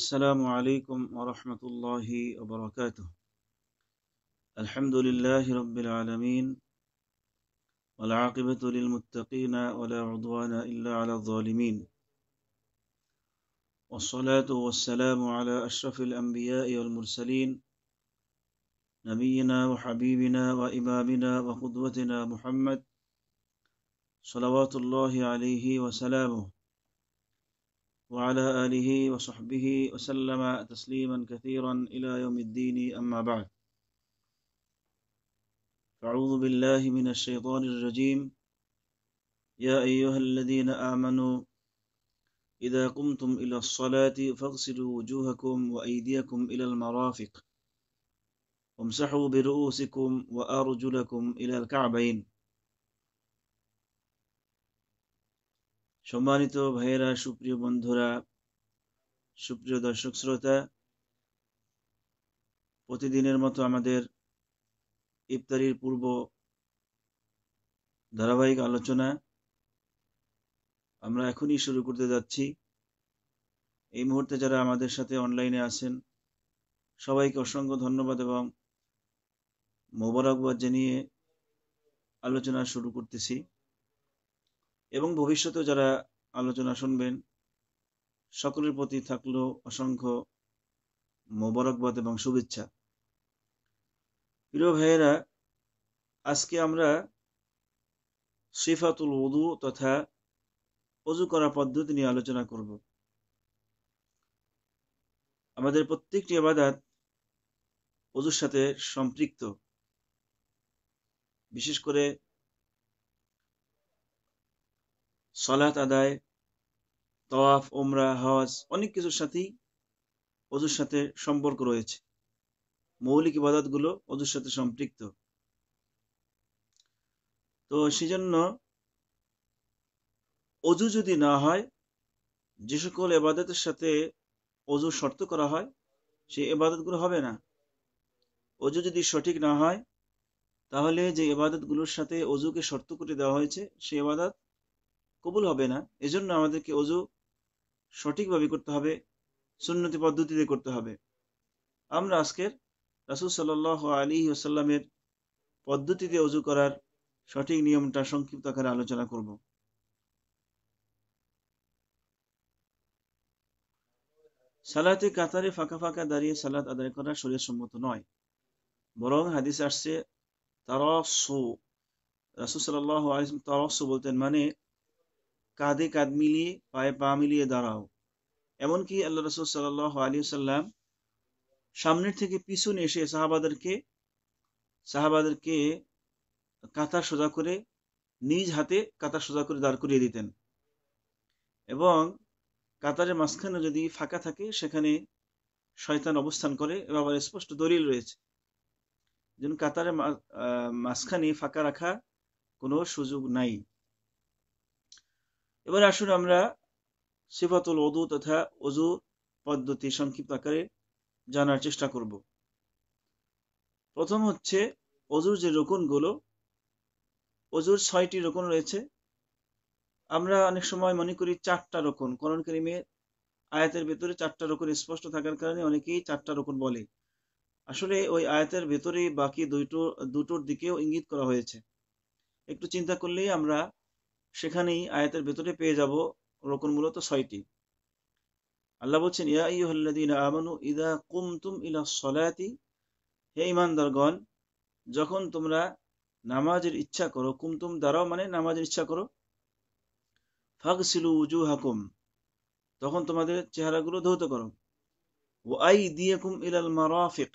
السلام عليكم ورحمة الله وبركاته الحمد لله رب العالمين والعاقبة للمتقين ولا عدوان إلا على الظالمين والصلاة والسلام على أشرف الأنبياء والمرسلين نبينا وحبيبنا وإمامنا وقدوتنا محمد صلوات الله عليه وسلامه وعلى آله وصحبه وسلم تسليما كثيرا إلى يوم الدين أما بعد أعوذ بالله من الشيطان الرجيم يا أيها الذين آمنوا إذا قمتم إلى الصلاة فاغسلوا وجوهكم وأيديكم إلى المرافق وامسحوا برؤوسكم وأرجلكم إلى الكعبين সম্মানিত ভাইয়েরা সুপ্রিয় বন্ধুরা সুপ্রিয় দর্শক শ্রোতা প্রতিদিনের মতো আমাদের ইফতারির পূর্ব ধারাবাহিক আলোচনা আমরা এখনই শুরু করতে যাচ্ছি এই মুহূর্তে যারা আমাদের সাথে অনলাইনে আছেন সবাইকে অসংখ্য ধন্যবাদ এবং মোবারকবাদ জানিয়ে আলোচনা শুরু করতেছি এবং ভবিষ্যতে যারা আলোচনা শুনবেন সকলের প্রতি থাকলো অসংখ্য মোবারকবাদ এবং শুভেচ্ছা প্রিয় ভাইয়েরা আজকে আমরা সিফাতুল উদু তথা অজু করা পদ্ধতি নিয়ে আলোচনা করব আমাদের প্রত্যেকটি আবাদাত অজুর সাথে সম্পৃক্ত বিশেষ করে সলাত আদায় তওয়াফ ওমরা হজ অনেক কিছুর সাথেই অজুর সাথে সম্পর্ক রয়েছে মৌলিক ইবাদতগুলো অজুর সাথে সম্পৃক্ত তো সেজন্য অজু যদি না হয় যে সকল এবাদতের সাথে অজু শর্ত করা হয় সেই এবাদতগুলো হবে না অজু যদি সঠিক না হয় তাহলে যে এবাদতগুলোর সাথে অজুকে শর্ত করে দেওয়া হয়েছে সেই এবাদত কবুল হবে না এজন্য আমাদেরকে অজু সঠিকভাবে করতে হবে সুন্নতি পদ্ধতিতে করতে হবে আমরা আজকের রাসুল সাল আলী আসাল্লামের পদ্ধতিতে অজু করার সঠিক নিয়মটা সংক্ষিপ্ত আকারে আলোচনা করব সালাতে কাতারে ফাঁকা ফাঁকা দাঁড়িয়ে সালাত আদায় করা শরীর সম্মত নয় বরং হাদিস আসছে তারস রাসুল সাল আলী তারস বলতেন মানে কাঁধে কাঁধ মিলিয়ে পায়ে পা মিলিয়ে দাঁড়াও এমনকি আল্লাহ রসুল সাল্লাহ আলী সাল্লাম সামনের থেকে পিছনে এসে সাহাবাদেরকে সাহাবাদেরকে কাতার সোজা করে নিজ হাতে কাতার সোজা করে দাঁড় করিয়ে দিতেন এবং কাতারের মাঝখানে যদি ফাঁকা থাকে সেখানে শয়তান অবস্থান করে আবার স্পষ্ট দলিল রয়েছে যেন কাতারের মাঝখানে ফাঁকা রাখা কোনো সুযোগ নাই এবার আসুন আমরা সিফাতুল অদু তথা অজু পদ্ধতি সংক্ষিপ্ত আকারে জানার চেষ্টা করব প্রথম হচ্ছে অজুর যে রোকনগুলো অজুর ছয়টি রোকন রয়েছে আমরা অনেক সময় মনে করি চারটা রোকন করণ করিমের আয়াতের ভেতরে চারটা রোকন স্পষ্ট থাকার কারণে অনেকেই চারটা রোকন বলে আসলে ওই আয়াতের ভেতরে বাকি দুটো দুটোর দিকেও ইঙ্গিত করা হয়েছে একটু চিন্তা করলেই আমরা সেখানেই আয়াতের ভেতরে পেয়ে যাব রোকন মূলত ছয়টি আল্লাহ বলছেন ইয়া ইয়ুহাল্লাদিনা আমানু ইদা কুমতুম ইলা সলাতি হে ইমানদারগণ যখন তোমরা নামাজের ইচ্ছা করো কুমতুম দ্বারাও মানে নামাজের ইচ্ছা করো ফাগসিলু উজু হাকুম তখন তোমাদের চেহারাগুলো ধৌত করো ও আই দিয়েকুম ইলাল মারাফিক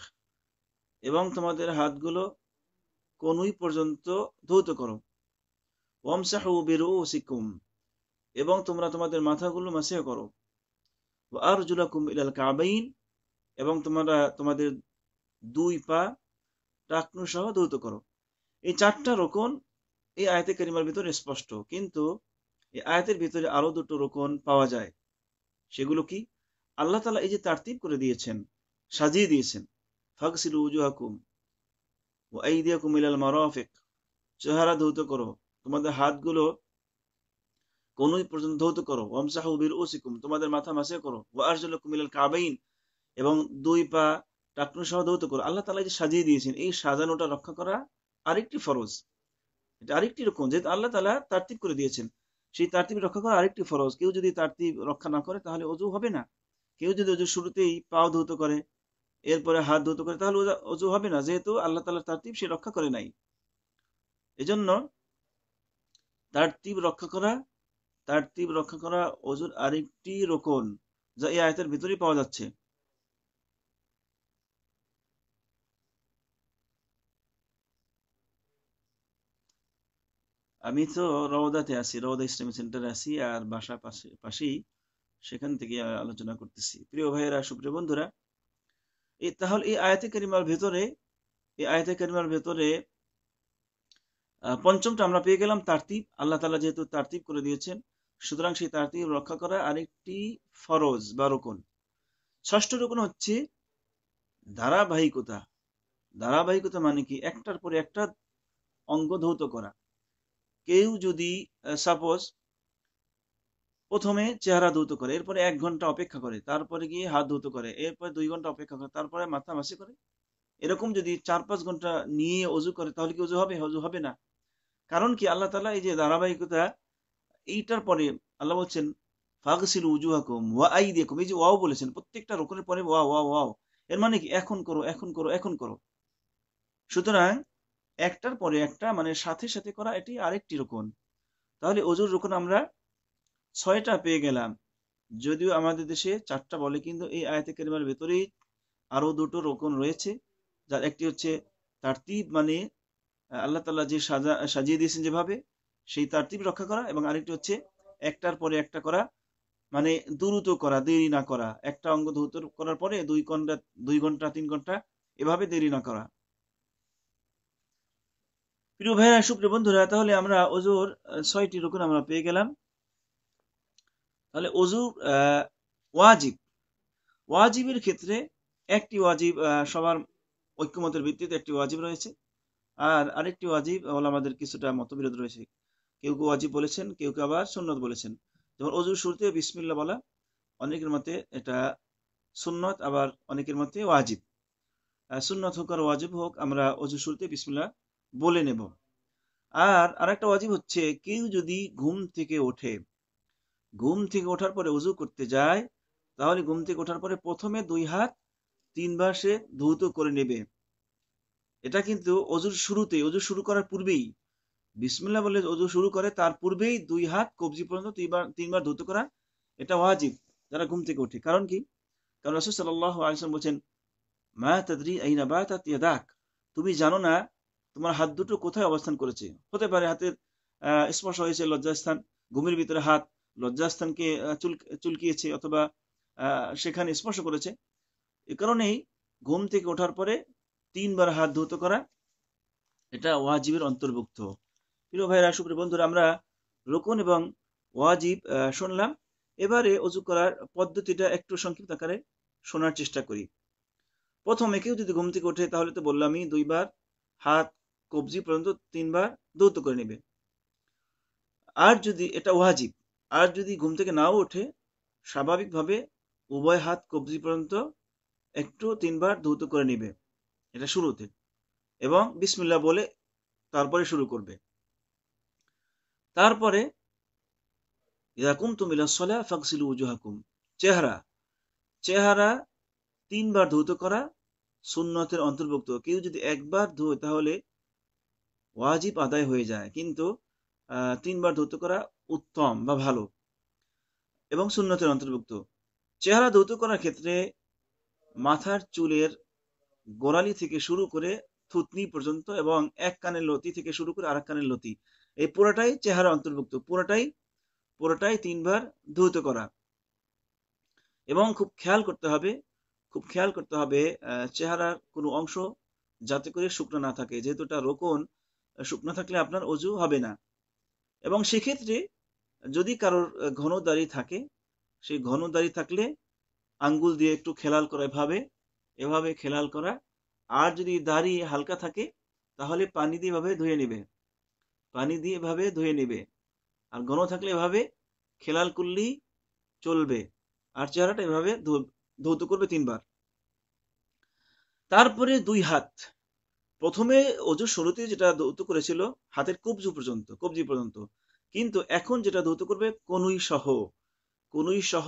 এবং তোমাদের হাতগুলো কনুই পর্যন্ত ধৌত করো এবং তোমরা তোমাদের মাথাগুলো মাসিয়া করো আর জুলাকুম ইলাল কাবাইন এবং তোমরা তোমাদের দুই পা টাকনু সহ দ্রুত করো এই চারটা রোকন এই আয়তে কারিমার ভিতরে স্পষ্ট কিন্তু এই আয়াতের ভিতরে আরো দুটো রোকন পাওয়া যায় সেগুলো কি আল্লাহ তালা এই যে তারতিব করে দিয়েছেন সাজিয়ে দিয়েছেন ফাগসিল উজুহাকুম ও ঈদিয়াকুম ইলাল মারাফিক চেহারা ধৌত করো তোমাদের হাতগুলো কোন পর্যন্ত ধৌত করো ওমসাহু বির ওসিকুম তোমাদের মাথা মাসে করো ওয়ারজুল কুমিলাল কাবাইন এবং দুই পা টাকনু সহ ধৌত করো আল্লাহ তালা যে সাজিয়ে দিয়েছেন এই সাজানোটা রক্ষা করা আরেকটি ফরজ এটা আরেকটি রকম যেহেতু আল্লাহ তালা তার্তিব করে দিয়েছেন সেই তার্তিব রক্ষা করা আরেকটি ফরজ কেউ যদি তার্তিব রক্ষা না করে তাহলে অজু হবে না কেউ যদি অজু শুরুতেই পাও ধৌত করে এরপরে হাত ধৌত করে তাহলে অজু হবে না যেহেতু আল্লাহ তালার তার্তিব সে রক্ষা করে নাই এজন্য তার তীব রক্ষা করা তার তীব রক্ষা করা অজুর আরেকটি রোকন যা এই আয়তের ভিতরেই পাওয়া যাচ্ছে আমি তো রওদাতে আছি রওদা ইসলামী সেন্টারে আছি আর বাসা পাশে পাশেই সেখান থেকে আলোচনা করতেছি প্রিয় ভাইয়েরা সুপ্রিয় বন্ধুরা এই তাহলে এই আয়াতে কারিমার ভেতরে এই আয়াতে কারিমার ভেতরে পঞ্চমটা আমরা পেয়ে গেলাম তারতিব আল্লাহ তালা যেহেতু তারতিব করে দিয়েছেন সুতরাং সেই তারতিব রক্ষা করা আরেকটি ফরজ বা রোকন ষষ্ঠ রোকন হচ্ছে ধারাবাহিকতা ধারাবাহিকতা মানে কি একটার পরে একটা অঙ্গ ধৌত করা কেউ যদি সাপোজ প্রথমে চেহারা ধৌত করে এরপরে এক ঘন্টা অপেক্ষা করে তারপরে গিয়ে হাত ধৌত করে এরপরে দুই ঘন্টা অপেক্ষা করে তারপরে মাথা মাসি করে এরকম যদি চার পাঁচ ঘন্টা নিয়ে অজু করে তাহলে কি অজু হবে অজু হবে না কারণ কি আল্লাহ তালা এই যে ধারাবাহিকতা এইটার পরে আল্লাহ বলছেন ফাগসিল উজুহাকুম ওয়া আই দিয়ে এই যে ওয়াও বলেছেন প্রত্যেকটা রোকনের পরে ওয়া ওয়া ওয়াও এর মানে কি এখন করো এখন করো এখন করো সুতরাং একটার পরে একটা মানে সাথে সাথে করা এটি আরেকটি রোকন তাহলে অজুর রোকন আমরা ছয়টা পেয়ে গেলাম যদিও আমাদের দেশে চারটা বলে কিন্তু এই আয়তে কেরিমার ভেতরেই আরো দুটো রোকন রয়েছে যার একটি হচ্ছে তার মানে আল্লাহ তাল্লাহ যে সাজা সাজিয়ে দিয়েছেন যেভাবে সেই তারতিব রক্ষা করা এবং আরেকটি হচ্ছে একটার পরে একটা করা মানে দ্রুত করা দেরি না করা একটা অঙ্গ ধৌত করার পরে দুই ঘন্টা দুই ঘন্টা তিন ঘন্টা এভাবে দেরি না করা প্রিয় ভাইয়া সুপ্রিয় বন্ধুরা তাহলে আমরা অজুর ছয়টি রকম আমরা পেয়ে গেলাম তাহলে অজু ওয়াজিব ওয়াজিবের ক্ষেত্রে একটি ওয়াজিব সবার ঐক্যমতের ভিত্তিতে একটি ওয়াজিব রয়েছে আর আরেকটি ওয়াজিব আমাদের কিছুটা মতবিরোধ রয়েছে কেউ কেউ ওয়াজিব বলেছেন কেউ কেউ আবার সুন্নত বলেছেন যেমন অজুর শুরুতে বিসমিল্লা বলা অনেকের মতে এটা সুন্নত আবার অনেকের মতে ওয়াজিব সুন্নত হোক আর ওয়াজিব হোক আমরা অজু শুরুতে বিসমিল্লা বলে নেব আর আরেকটা ওয়াজিব হচ্ছে কেউ যদি ঘুম থেকে ওঠে ঘুম থেকে ওঠার পরে উজু করতে যায় তাহলে ঘুম থেকে ওঠার পরে প্রথমে দুই হাত তিনবার সে ধৌত করে নেবে এটা কিন্তু অজুর শুরুতেই অজু শুরু করার পূর্বেই বিসমিল্লা বলে অজু শুরু করে তার পূর্বেই দুই হাত কবজি পর্যন্ত তিনবার তিনবার ধুতে করা এটা ওয়াজিব যারা ঘুম থেকে ওঠে কারণ কি কারণ রাসুল সাল্লাহ আলিয়াম বলছেন মা তাদরি আইনা বা তাক তুমি জানো না তোমার হাত দুটো কোথায় অবস্থান করেছে হতে পারে হাতের স্পর্শ হয়েছে লজ্জাস্থান ঘুমের ভিতরে হাত লজ্জাস্থানকে চুল চুলকিয়েছে অথবা সেখানে স্পর্শ করেছে এ কারণেই ঘুম থেকে ওঠার পরে তিনবার হাত ধৌত করা এটা ওয়াজিবের অন্তর্ভুক্ত প্রিয় ভাইরা সুপ্রিয় বন্ধুরা আমরা রোকন এবং ওয়াজিব শুনলাম এবারে অজু করার পদ্ধতিটা একটু সংক্ষিপ্ত আকারে শোনার চেষ্টা করি প্রথমে কেউ যদি ঘুম থেকে ওঠে তাহলে তো বললামই দুইবার হাত কবজি পর্যন্ত তিনবার ধৌত করে নেবে আর যদি এটা ওয়াজিব আর যদি ঘুম থেকে নাও ওঠে স্বাভাবিকভাবে উভয় হাত কবজি পর্যন্ত একটু তিনবার ধৌত করে নেবে এটা শুরুতে এবং বিসমিল্লা বলে তারপরে শুরু করবে তারপরে ইরাকুম তুমি সলা ফাকসিল উজুহাকুম চেহারা চেহারা তিনবার ধৌত করা সুন্নতের অন্তর্ভুক্ত কেউ যদি একবার ধোয় তাহলে ওয়াজিব আদায় হয়ে যায় কিন্তু তিনবার ধৌত করা উত্তম বা ভালো এবং সুন্নতের অন্তর্ভুক্ত চেহারা ধৌত করার ক্ষেত্রে মাথার চুলের গোড়ালি থেকে শুরু করে থুতনি পর্যন্ত এবং এক কানের লতি থেকে শুরু করে আরেক কানের লতি এই পুরোটাই চেহারা অন্তর্ভুক্ত পুরোটাই পুরোটাই তিনবার ধুত করা এবং খুব খেয়াল করতে হবে খুব খেয়াল করতে হবে চেহারার কোনো অংশ যাতে করে শুকনো না থাকে যেহেতু এটা রোকন শুকনো থাকলে আপনার অজু হবে না এবং সেক্ষেত্রে যদি কারোর ঘন দাড়ি থাকে সেই ঘন দাড়ি থাকলে আঙ্গুল দিয়ে একটু খেলাল করে ভাবে এভাবে খেলাল করা আর যদি দাড়ি হালকা থাকে তাহলে পানি দিয়ে এভাবে ধুয়ে নেবে পানি দিয়ে এভাবে ধুয়ে নেবে আর ঘন থাকলে এভাবে খেলাল করলেই চলবে আর চেহারাটা এভাবে ধৌত করবে তিনবার তারপরে দুই হাত প্রথমে অজু শুরুতে যেটা ধৌত করেছিল হাতের কবজি পর্যন্ত কবজি পর্যন্ত কিন্তু এখন যেটা ধৌত করবে কনুই সহ কনুই সহ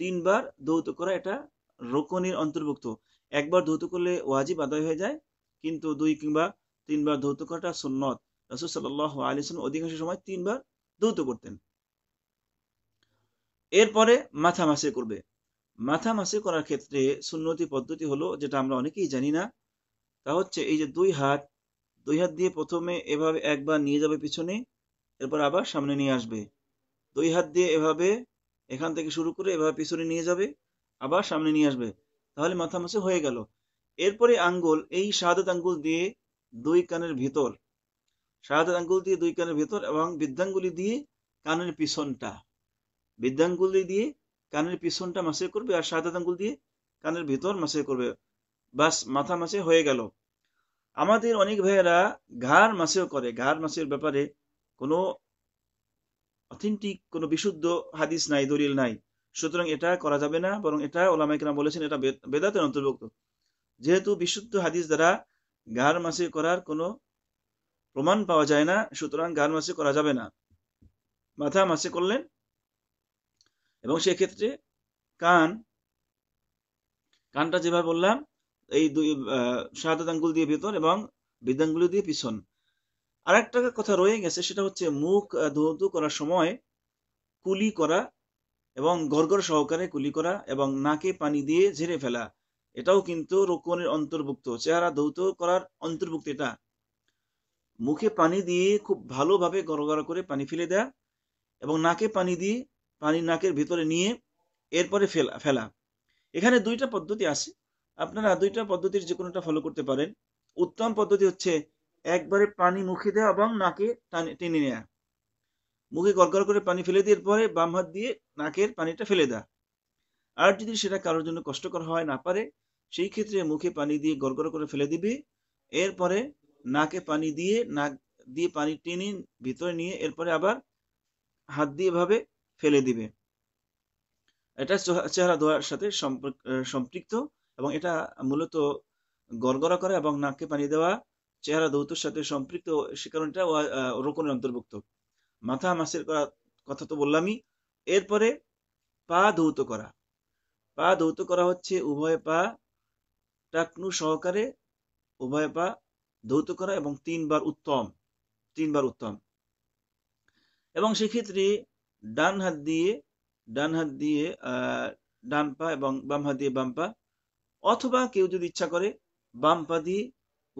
তিনবার ধৌত করা এটা রোকনের অন্তর্ভুক্ত একবার ধৌত করলে ওয়াজিব আদায় হয়ে যায় কিন্তু দুই কিংবা তিনবার ধৌত করাটা সুন্নত রসুল সাল্লাহ আলিয়ান অধিকাংশ সময় তিনবার ধৌত করতেন এরপরে মাথা মাসে করবে মাথা মাসে করার ক্ষেত্রে সুন্নতি পদ্ধতি হলো যেটা আমরা অনেকেই জানি না তা হচ্ছে এই যে দুই হাত দুই হাত দিয়ে প্রথমে এভাবে একবার নিয়ে যাবে পিছনে এরপর আবার সামনে নিয়ে আসবে দুই হাত দিয়ে এভাবে এখান থেকে শুরু করে এভাবে পিছনে নিয়ে যাবে আবার সামনে নিয়ে আসবে তাহলে মাথা মাসে হয়ে গেল এরপরে আঙ্গুল এই শাহাদ আঙ্গুল দিয়ে দুই কানের ভিতর শাহাদ আঙ্গুল দিয়ে দুই কানের ভিতর এবং বৃদ্ধাঙ্গুলি দিয়ে কানের পিছনটা বৃদ্ধাঙ্গুলি দিয়ে কানের পিছনটা মাসে করবে আর শাহাদ আঙ্গুল দিয়ে কানের ভিতর মাসে করবে বাস মাথা মাসে হয়ে গেল আমাদের অনেক ভাইয়েরা ঘাড় মাসেও করে ঘাড় মাসের ব্যাপারে কোনো অথেন্টিক কোনো বিশুদ্ধ হাদিস নাই দলিল নাই সুতরাং এটা করা যাবে না বরং এটা ওলামা ইকরাম বলেছেন এটা বেদাতের অন্তর্ভুক্ত যেহেতু বিশুদ্ধ হাদিস দ্বারা গার মাসি করার কোনো প্রমাণ পাওয়া যায় না সুতরাং গার মাসি করা যাবে না মাথা মাসে করলেন এবং সেক্ষেত্রে কান কানটা যেভাবে বললাম এই দুই শাহাদ আঙ্গুল দিয়ে ভেতর এবং বৃদ্ধাঙ্গুলি দিয়ে পিছন আর একটা কথা রয়ে গেছে সেটা হচ্ছে মুখ ধৌত করার সময় কুলি করা এবং গড়গড় সহকারে কুলি করা এবং নাকে পানি দিয়ে ঝেড়ে ফেলা এটাও কিন্তু রোকনের অন্তর্ভুক্ত চেহারা দৌত করার অন্তর্ভুক্ত এটা মুখে পানি দিয়ে খুব ভালোভাবে গড়গড়া করে পানি ফেলে দেয়া এবং নাকে পানি দিয়ে পানি নাকের ভেতরে নিয়ে এরপরে ফেলা ফেলা এখানে দুইটা পদ্ধতি আছে আপনারা দুইটা পদ্ধতির যে কোনোটা ফলো করতে পারেন উত্তম পদ্ধতি হচ্ছে একবারে পানি মুখে দেওয়া এবং নাকে টেনে নেয়া মুখে গড়গড় করে পানি ফেলে দেওয়ার পরে বাম হাত দিয়ে নাকের পানিটা ফেলে দেয় আর যদি সেটা কারোর জন্য কষ্টকর হয় না পারে সেই ক্ষেত্রে মুখে পানি দিয়ে গড়গড় করে ফেলে দিবে এরপরে নাকে পানি দিয়ে নাক দিয়ে পানি টেনে ভিতরে নিয়ে এরপরে আবার হাত দিয়ে ভাবে ফেলে দিবে এটা চেহারা ধোয়ার সাথে সম্পৃক্ত এবং এটা মূলত গড়গড়া করা এবং নাকে পানি দেওয়া চেহারা ধৌতর সাথে সম্পৃক্ত সে কারণটা রোকনের অন্তর্ভুক্ত মাথা মাসের করা কথা তো বললামই এরপরে পা ধৌত করা পা ধৌত করা হচ্ছে উভয় পা টাকনু সহকারে উভয় পা ধৌত করা এবং তিনবার উত্তম তিনবার উত্তম এবং সেক্ষেত্রে ডান হাত দিয়ে ডান হাত দিয়ে ডান পা এবং বাম হাত দিয়ে বাম পা অথবা কেউ যদি ইচ্ছা করে বাম পা দিয়ে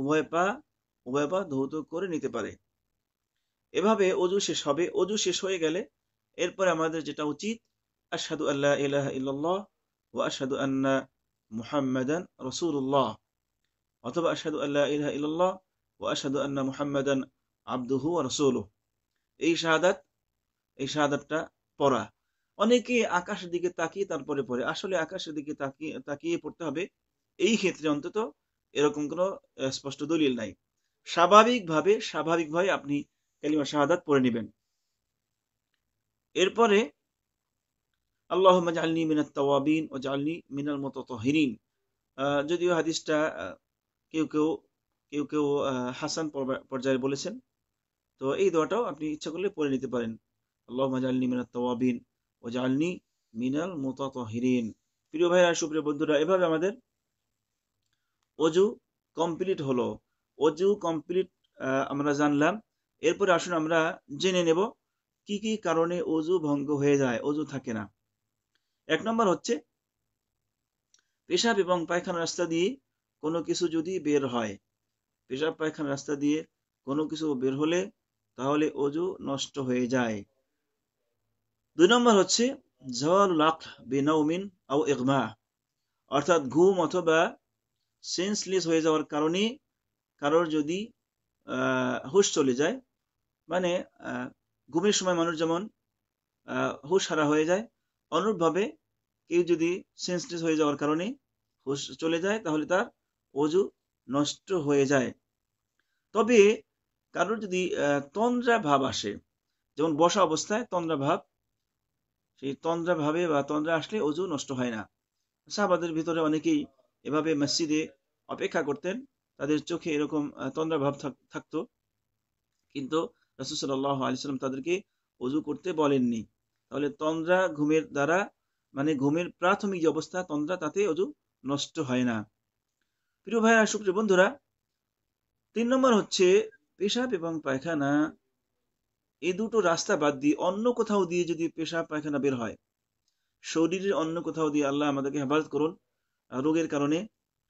উভয় পা উভয় পা ধৌত করে নিতে পারে এভাবে অজু শেষ হবে অজু শেষ হয়ে গেলে এরপরে আমাদের যেটা উচিত আসাদু আল্লাহ ইলাহ ইল্লাল্লাহ ও আসাদু আন্না মুহাম্মাদান রসুল্লাহ অথবা আসাদু আল্লাহ ইলাহ ইল্লাল্লাহ ও আসাদু আন্না মুহাম্মাদান আব্দুহু রসুলু এই শাহাদাত এই শাহাদাতটা পড়া অনেকে আকাশের দিকে তাকিয়ে তারপরে পড়ে আসলে আকাশের দিকে তাকিয়ে তাকিয়ে পড়তে হবে এই ক্ষেত্রে অন্তত এরকম কোনো স্পষ্ট দলিল নাই স্বাভাবিকভাবে স্বাভাবিকভাবে আপনি কালিমা শাহাদাত পড়ে নেবেন এরপরে আল্লাহ জালনি মিনাত তাওয়াবিন ও জালনি মিনাল মতো তহিরিন যদিও হাদিসটা কেউ কেউ কেউ কেউ হাসান পর্যায়ে বলেছেন তো এই দোয়াটাও আপনি ইচ্ছা করলে পড়ে নিতে পারেন আল্লাহ জালনি মিনাত তাওয়াবিন ও জালনি মিনাল মতো তহিরিন প্রিয় ভাইরা সুপ্রিয় বন্ধুরা এভাবে আমাদের অজু কমপ্লিট হলো অজু কমপ্লিট আমরা জানলাম এরপরে আসুন আমরা জেনে নেব কি কি কারণে অজু ভঙ্গ হয়ে যায় অজু থাকে না এক নম্বর হচ্ছে পেশাব এবং পায়খানা রাস্তা দিয়ে কোনো কিছু যদি বের হয় পেশাব পায়খানা রাস্তা দিয়ে কোনো কিছু বের হলে তাহলে অজু নষ্ট হয়ে যায় দুই নম্বর হচ্ছে জওয়ালুল লাখ বেনাউমিন আও এগমা অর্থাৎ ঘুম অথবা সেন্সলেস হয়ে যাওয়ার কারণে কারোর যদি হুশ চলে যায় মানে ঘুমের সময় মানুষ যেমন হুশ হারা হয়ে যায় অনুরূপভাবে কেউ যদি সেন্সলেস হয়ে যাওয়ার কারণে হুশ চলে যায় তাহলে তার অজু নষ্ট হয়ে যায় তবে কারোর যদি তন্দ্রা ভাব আসে যেমন বসা অবস্থায় তন্দ্রা ভাব সেই তন্দ্রা ভাবে বা তন্দ্রা আসলে অজু নষ্ট হয় না সাহাবাদের ভিতরে অনেকেই এভাবে মসজিদে অপেক্ষা করতেন তাদের চোখে এরকম তন্দ্রা ভাব থাকতো কিন্তু রাসুল সাল্লাহ আলি সাল্লাম তাদেরকে অজু করতে বলেননি তাহলে তন্দ্রা ঘুমের দ্বারা মানে ঘুমের প্রাথমিক যে অবস্থা তন্দ্রা তাতে অজু নষ্ট হয় না প্রিয় ভাইয়া সুপ্রিয় বন্ধুরা তিন নম্বর হচ্ছে পেশাব এবং পায়খানা এই দুটো রাস্তা বাদ দিয়ে অন্য কোথাও দিয়ে যদি পেশাব পায়খানা বের হয় শরীরের অন্য কোথাও দিয়ে আল্লাহ আমাদেরকে হেফাজত করুন রোগের কারণে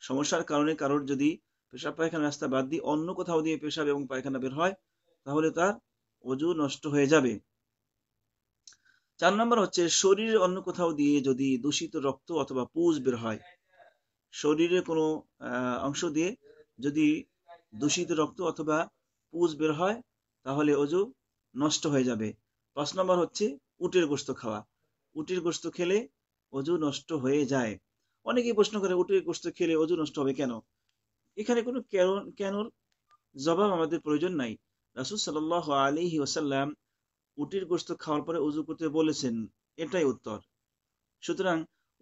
সমস্যার কারণে কারোর যদি পেশাব পায়খানা রাস্তা বাদ দিয়ে অন্য কোথাও দিয়ে পেশাব এবং পায়খানা বের হয় তাহলে তার অজু নষ্ট হয়ে যাবে চার নম্বর হচ্ছে শরীরের অন্য কোথাও দিয়ে যদি দূষিত রক্ত অথবা পুজ বের হয় শরীরের কোনো অংশ দিয়ে যদি দূষিত রক্ত অথবা পুজ বের হয় তাহলে অজু নষ্ট হয়ে যাবে পাঁচ নম্বর হচ্ছে উটের গোস্ত খাওয়া উটের গোস্ত খেলে অজু নষ্ট হয়ে যায় অনেকেই প্রশ্ন করে উটের গোস্ত খেলে অজু নষ্ট হবে কেন এখানে কোনো কেন কেনর জবাব আমাদের প্রয়োজন নাই রাসুল সাল্লাহ আলিহি ওসাল্লাম উটের গোস্ত খাওয়ার পরে উজু করতে বলেছেন এটাই উত্তর সুতরাং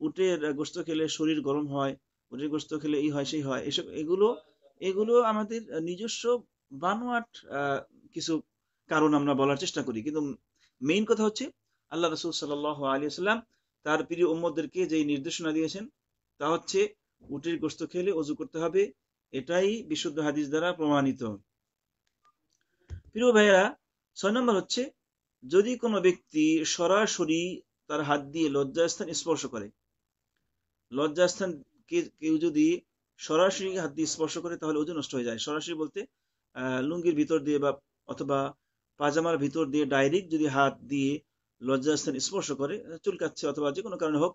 উটের গোস্ত খেলে শরীর গরম হয় উটের গোস্ত খেলে এই হয় সেই হয় এসব এগুলো এগুলো আমাদের নিজস্ব বানোয়াট কিছু কারণ আমরা বলার চেষ্টা করি কিন্তু মেইন কথা হচ্ছে আল্লাহ রসুল সাল্লাহ আলী আসসালাম তার প্রিয় উম্মদেরকে যেই নির্দেশনা দিয়েছেন তা হচ্ছে উটের গোস্ত খেলে অজু করতে হবে এটাই বিশুদ্ধ হাদিস দ্বারা প্রমাণিত প্রিয় ভাইয়েরা ছয় নম্বর হচ্ছে যদি কোনো ব্যক্তি সরাসরি তার হাত দিয়ে লজ্জাস্থান স্পর্শ করে লজ্জাস্থান কেউ যদি সরাসরি হাত দিয়ে স্পর্শ করে তাহলে ওজন নষ্ট হয়ে যায় সরাসরি বলতে লুঙ্গির ভিতর দিয়ে বা অথবা পাজামার ভিতর দিয়ে ডাইরেক্ট যদি হাত দিয়ে লজ্জাস্থান স্পর্শ করে চুলকাচ্ছে অথবা যে কোনো কারণে হোক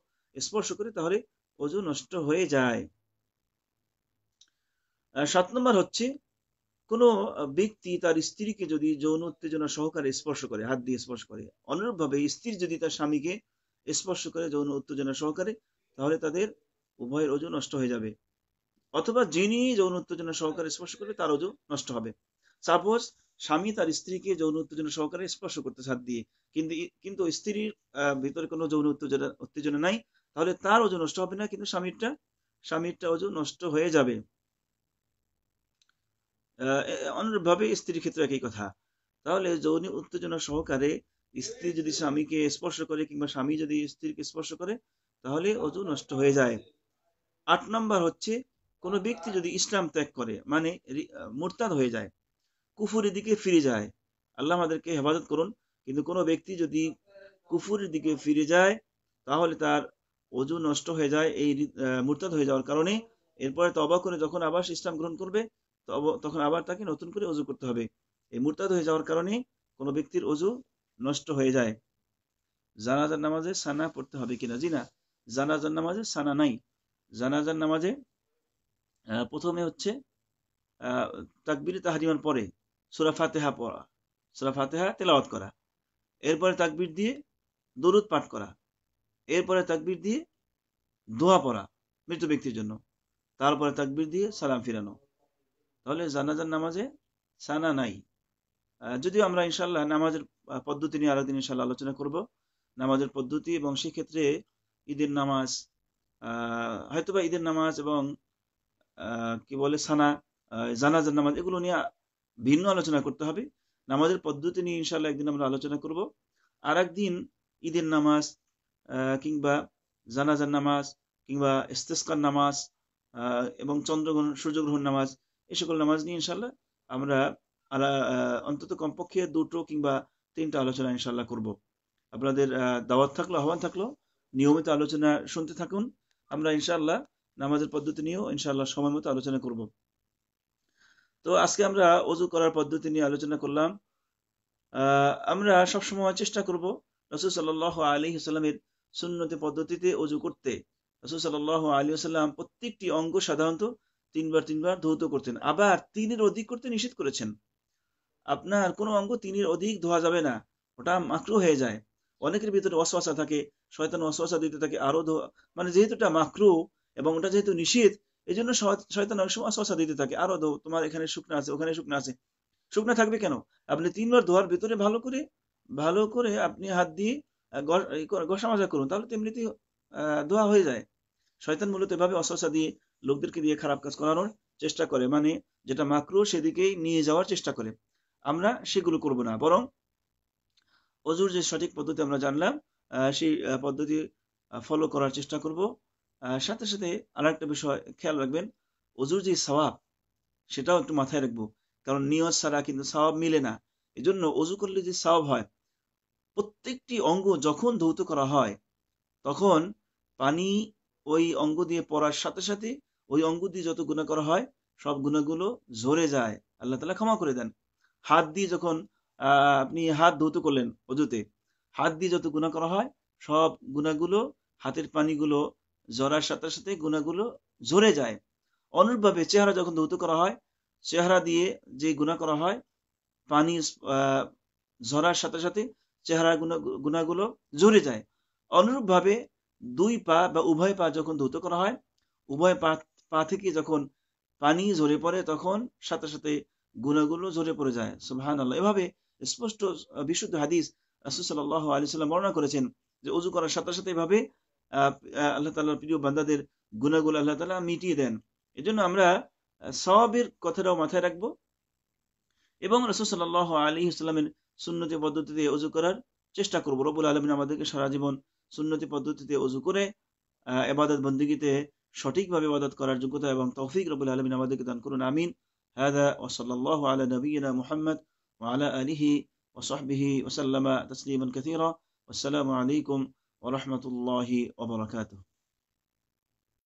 স্পর্শ করে তাহলে ওজন নষ্ট হয়ে যায় সাত নম্বর হচ্ছে কোনো ব্যক্তি তার স্ত্রীকে যদি যৌন উত্তেজনা সহকারে স্পর্শ করে হাত দিয়ে স্পর্শ করে অনুরূপভাবে স্ত্রী যদি তার স্বামীকে স্পর্শ করে যৌন উত্তেজনা সহকারে তাহলে তাদের উভয়ের ওজন নষ্ট হয়ে যাবে অথবা যিনি যৌন উত্তেজনা সহকারে স্পর্শ করবে তার ওজন নষ্ট হবে সাপোজ স্বামী তার স্ত্রীকে যৌন উত্তেজনা সহকারে স্পর্শ করতে হাত দিয়ে কিন্তু কিন্তু স্ত্রীর ভিতরে কোনো যৌন উত্তেজনা উত্তেজনা নাই তাহলে তার ওজন নষ্ট হবে না কিন্তু স্বামীরটা স্বামীরটা ওজন নষ্ট হয়ে যাবে অনুরূপভাবে স্ত্রীর ক্ষেত্রে একই কথা তাহলে যৌন উত্তেজনা সহকারে স্ত্রী যদি স্বামীকে স্পর্শ করে কিংবা স্বামী যদি স্ত্রীকে স্পর্শ করে তাহলে অজু নষ্ট হয়ে যায় আট নম্বর হচ্ছে কোনো ব্যক্তি যদি ইসলাম ত্যাগ করে মানে মোরতাদ হয়ে যায় কুফুরের দিকে ফিরে যায় আল্লাহ আমাদেরকে হেফাজত করুন কিন্তু কোনো ব্যক্তি যদি কুফুরের দিকে ফিরে যায় তাহলে তার অজু নষ্ট হয়ে যায় এই মোরতাদ হয়ে যাওয়ার কারণে এরপরে তবা করে যখন আবার ইসলাম গ্রহণ করবে তখন আবার তাকে নতুন করে অজু করতে হবে এই মুরতাদ হয়ে যাওয়ার কারণে কোনো ব্যক্তির অজু নষ্ট হয়ে যায় জানাজার নামাজে সানা পড়তে হবে কিনা জি না জানাজার নামাজে সানা নাই জানাজার নামাজে প্রথমে হচ্ছে তাকবির তাহারিমান পরে সুরা ফাতেহা পড়া সুরা ফাতেহা তেলাওয়াত করা এরপরে তাকবির দিয়ে দরুদ পাঠ করা এরপরে তাকবির দিয়ে দোয়া পড়া মৃত ব্যক্তির জন্য তারপরে তাকবির দিয়ে সালাম ফিরানো তাহলে জানাজার নামাজে সানা নাই যদিও আমরা ইনশাল্লাহ নামাজের পদ্ধতি নিয়ে আরেকদিন ইনশাল্লাহ আলোচনা করব নামাজের পদ্ধতি এবং সেক্ষেত্রে ঈদের নামাজ হয়তোবা ঈদের নামাজ এবং কি বলে সানা জানাজার নামাজ এগুলো নিয়ে ভিন্ন আলোচনা করতে হবে নামাজের পদ্ধতি নিয়ে ইনশাল্লাহ একদিন আমরা আলোচনা করব আর একদিন ঈদের নামাজ কিংবা জানাজার নামাজ কিংবা ইস্তেস্কার নামাজ এবং চন্দ্রগ্রহণ সূর্যগ্রহণ নামাজ এই সকল নামাজ নিয়ে ইনশাল্লাহ আমরা অন্তত কমপক্ষে দুটো কিংবা তিনটা আলোচনা ইনশাল্লাহ করব। আপনাদের দাওয়াত থাকলো আহ্বান থাকলো নিয়মিত আলোচনা শুনতে থাকুন আমরা ইনশাল্লাহ নামাজের পদ্ধতি নিয়েও ইনশাল্লাহ সময় মতো আলোচনা করব তো আজকে আমরা অজু করার পদ্ধতি নিয়ে আলোচনা করলাম আমরা সবসময় চেষ্টা করব রসুল সাল্লাহ আলী সাল্লামের সুন্নতি পদ্ধতিতে অজু করতে রসুল সাল্লাহ আলী সাল্লাম প্রত্যেকটি অঙ্গ সাধারণত তিনবার তিনবার ধৌত করতেন আবার তিনের অধিক করতে নিষেধ করেছেন আপনার কোনো অঙ্গ তিনের অধিক ধোয়া যাবে না ওটা মাকরু হয়ে যায় অনেকের ভিতরে অশোয়াশা থাকে শয়তান অশোয়াশা দিতে থাকে আরো ধোয়া মানে যেহেতু এটা মাকরু এবং ওটা যেহেতু নিষেধ এই জন্য শয়তান অনেক সময় অশোয়াশা দিতে থাকে আরো ধো তোমার এখানে শুকনা আছে ওখানে শুকনা আছে শুকনা থাকবে কেন আপনি তিনবার ধোয়ার ভিতরে ভালো করে ভালো করে আপনি হাত দিয়ে ঘষা মাজা করুন তাহলে তেমনিতেই ধোয়া হয়ে যায় শয়তান মূলত এভাবে অশোয়াশা দিয়ে লোকদেরকে দিয়ে খারাপ কাজ করানোর চেষ্টা করে মানে যেটা মাকরু সেদিকেই নিয়ে যাওয়ার চেষ্টা করে আমরা সেগুলো করব না বরং অজুর যে সঠিক পদ্ধতি আমরা জানলাম সেই পদ্ধতি ফলো করার চেষ্টা করব সাথে সাথে আর একটা বিষয় খেয়াল রাখবেন অজুর যে স্বভাব সেটাও একটু মাথায় রাখবো কারণ নিয়ত ছাড়া কিন্তু স্বভাব মিলে না এই জন্য অজু করলে যে স্বভাব হয় প্রত্যেকটি অঙ্গ যখন ধৌত করা হয় তখন পানি ওই অঙ্গ দিয়ে পড়ার সাথে সাথে ওই অঙ্গ দিয়ে যত গুণা করা হয় সব গুণাগুলো ঝরে যায় আল্লাহ তালা ক্ষমা করে দেন হাত দিয়ে যখন আপনি হাত ধৌত করলেন অজুতে হাত দিয়ে যত গুণা করা হয় সব গুণাগুলো হাতের পানিগুলো জরার সাথে সাথে গুণাগুলো ঝরে যায় অনুরূপভাবে চেহারা যখন ধৌত করা হয় চেহারা দিয়ে যে গুণা করা হয় পানি ঝরার সাথে সাথে চেহারা গুণা গুণাগুলো ঝরে যায় অনুরূপভাবে দুই পা বা উভয় পা যখন ধৌত করা হয় উভয় পা পা থেকে যখন পানি ঝরে পড়ে তখন সাথে সাথে গুণাগুলো ঝরে পড়ে যায় সুবাহান আল্লাহ এভাবে স্পষ্ট বিশুদ্ধ হাদিস রাসুসাল্লাহ আলি সাল্লাম বর্ণনা করেছেন যে উজু করার সাথে সাথে এভাবে আল্লাহ তাল্লাহ প্রিয় বান্দাদের গুণাগুলো আল্লাহ তালা মিটিয়ে দেন এজন্য আমরা সবের কথাটাও মাথায় রাখবো এবং রসুসাল্লাহ আলী ইসলামের সুন্নতি পদ্ধতিতে অজু করার চেষ্টা করবো রবুল আলমিন আমাদেরকে সারা জীবন সুন্নতি পদ্ধতিতে অজু করে আহ এবাদত বন্দীগীতে شطيك بابي وادت قرار جنكتا يبان توفيق رب العالمين وادك دان كرون هذا وصلى الله على نبينا محمد وعلى آله وصحبه وسلم تسليما كثيرا والسلام عليكم ورحمة الله وبركاته